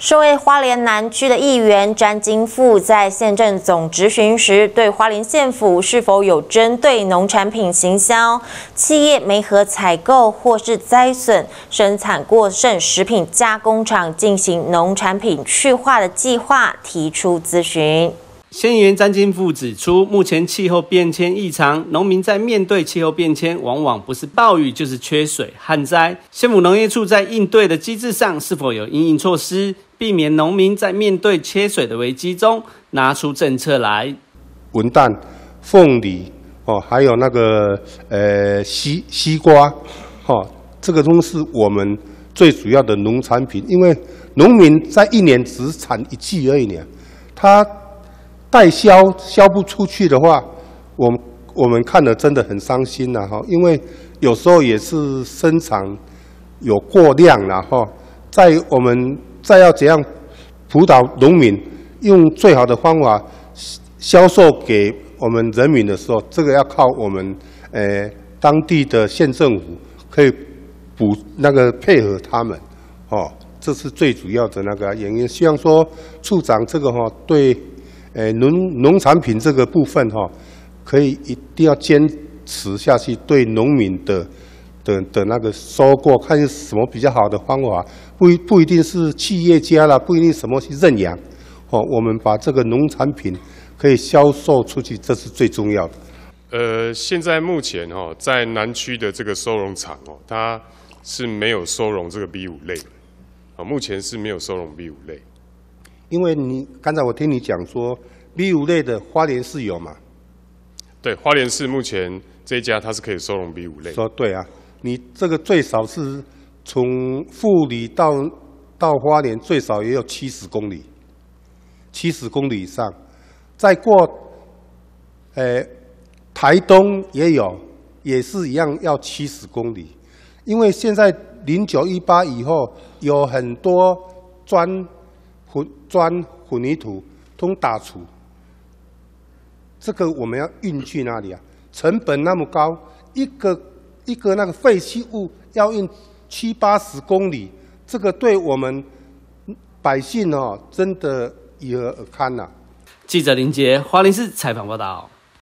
身为花莲南区的议员詹金富，在县政总执询时，对花莲县府是否有针对农产品行销、企业没合采购或是灾损、生产过剩食品加工厂进行农产品去化的计划提出咨询。仙园詹金富指出，目前气候变迁异常，农民在面对气候变迁，往往不是暴雨就是缺水、旱灾。先府农业处在应对的机制上，是否有因应措施，避免农民在面对缺水的危机中拿出政策来？文旦、凤梨，哦，还有那个呃西西瓜，哈，这个都是我们最主要的农产品，因为农民在一年只产一季而已，年他。代销销不出去的话，我我们看了真的很伤心了哈！因为有时候也是生产有过量了，哈。在我们再要怎样辅导农民，用最好的方法销售给我们人民的时候，这个要靠我们呃当地的县政府可以补那个配合他们，哦，这是最主要的那个原因。希望说处长这个哈对。诶农农产品这个部分哈，可以一定要坚持下去，对农民的的的那个收购，看什么比较好的方法，不不一定是企业家啦，不一定什么去认养，哦，我们把这个农产品可以销售出去，这是最重要的。呃，现在目前哦，在南区的这个收容场哦，它是没有收容这个 B 五类，啊，目前是没有收容 B 五类。因为你刚才我听你讲说 B 五类的花莲市有嘛？对，花莲市目前这家它是可以收容 B 五类。说对啊，你这个最少是从富里到到花莲最少也有七十公里，七十公里以上，再过，呃，台东也有，也是一样要七十公里。因为现在零九一八以后有很多专混砖、混凝土通打除，这个我们要运去哪里啊？成本那么高，一个一个那个废弃物要运七八十公里，这个对我们百姓哦，真的以耳而堪呐？记者林杰，花林市采访报道。